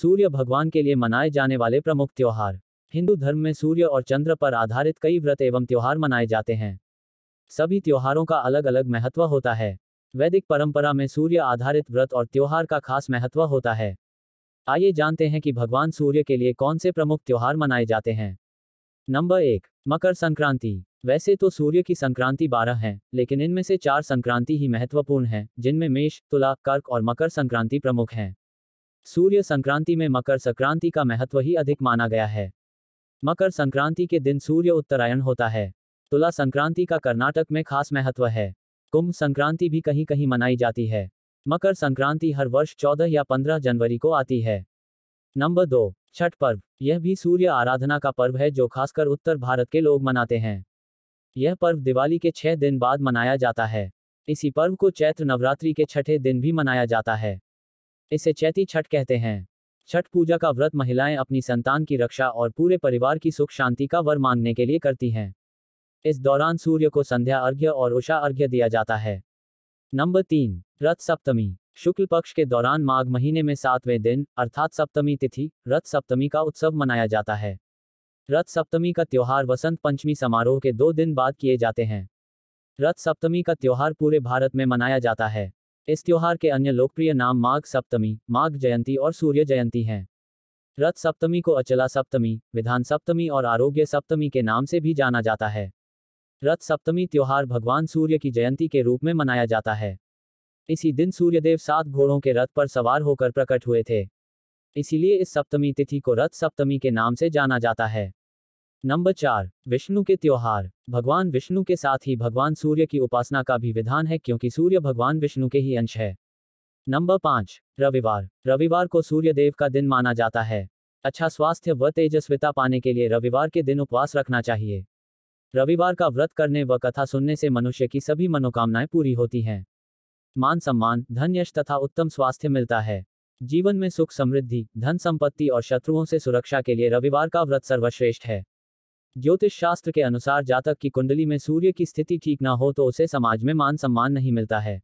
सूर्य भगवान के लिए मनाए जाने वाले प्रमुख त्यौहार हिंदू धर्म में सूर्य और चंद्र पर आधारित कई व्रत एवं त्यौहार मनाए जाते हैं सभी त्योहारों का अलग अलग महत्व होता है वैदिक परंपरा में सूर्य आधारित व्रत और त्यौहार का खास महत्व होता है आइए जानते हैं कि भगवान सूर्य के लिए कौन से प्रमुख त्यौहार मनाए जाते हैं नंबर एक मकर संक्रांति वैसे तो सूर्य की संक्रांति बारह हैं, लेकिन इनमें से चार संक्रांति ही महत्वपूर्ण है जिनमें मेष तुला कर्क और मकर संक्रांति प्रमुख हैं सूर्य संक्रांति में मकर संक्रांति का महत्व ही अधिक माना गया है मकर संक्रांति के दिन सूर्य उत्तरायण होता है तुला संक्रांति का कर्नाटक में खास महत्व है कुंभ संक्रांति भी कहीं कहीं मनाई जाती है मकर संक्रांति हर वर्ष 14 या 15 जनवरी को आती है नंबर दो छठ पर्व यह भी सूर्य आराधना का पर्व है जो खासकर उत्तर भारत के लोग मनाते हैं यह पर्व दिवाली के छह दिन बाद मनाया जाता है इसी पर्व को चैत्र नवरात्रि के छठे दिन भी मनाया जाता है इसे चैती छठ कहते हैं छठ पूजा का व्रत महिलाएं अपनी संतान की रक्षा और पूरे परिवार की सुख शांति का वर मांगने के लिए करती हैं इस दौरान सूर्य को संध्या अर्घ्य और उषा अर्घ्य दिया जाता है नंबर तीन रथ सप्तमी शुक्ल पक्ष के दौरान माघ महीने में सातवें दिन अर्थात सप्तमी तिथि रथ सप्तमी का उत्सव मनाया जाता है रथ सप्तमी का त्यौहार वसंत पंचमी समारोह के दो दिन बाद किए जाते हैं रथ सप्तमी का त्यौहार पूरे भारत में मनाया जाता है इस त्यौहार के अन्य लोकप्रिय नाम माघ सप्तमी माघ जयंती और सूर्य जयंती हैं रथ सप्तमी को अचला सप्तमी विधान सप्तमी और आरोग्य सप्तमी के नाम से भी जाना जाता है रथ सप्तमी त्यौहार भगवान सूर्य की जयंती के रूप में मनाया जाता है इसी दिन सूर्यदेव सात घोड़ों के रथ पर सवार होकर प्रकट हुए थे इसीलिए इस सप्तमी तिथि को रथ सप्तमी के नाम से जाना जाता है नंबर चार विष्णु के त्योहार भगवान विष्णु के साथ ही भगवान सूर्य की उपासना का भी विधान है क्योंकि सूर्य भगवान विष्णु के ही अंश है नंबर पाँच रविवार रविवार को सूर्य देव का दिन माना जाता है अच्छा स्वास्थ्य व तेजस्विता पाने के लिए रविवार के दिन उपवास रखना चाहिए रविवार का व्रत करने व कथा सुनने से मनुष्य की सभी मनोकामनाएं पूरी होती हैं मान सम्मान धन यश तथा उत्तम स्वास्थ्य मिलता है जीवन में सुख समृद्धि धन संपत्ति और शत्रुओं से सुरक्षा के लिए रविवार का व्रत सर्वश्रेष्ठ है ज्योतिष शास्त्र के अनुसार जातक की कुंडली में सूर्य की स्थिति ठीक ना हो तो उसे समाज में मान सम्मान नहीं मिलता है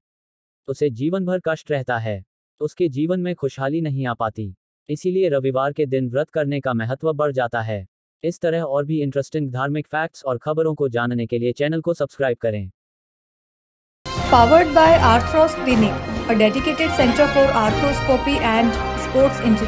उसे जीवन भर कष्ट रहता है उसके जीवन में खुशहाली नहीं आ पाती इसीलिए रविवार के दिन व्रत करने का महत्व बढ़ जाता है इस तरह और भी इंटरेस्टिंग धार्मिक फैक्ट्स और खबरों को जानने के लिए चैनल को सब्सक्राइब करें powered by Arthros clinic a dedicated center for arthroscopy and sports injury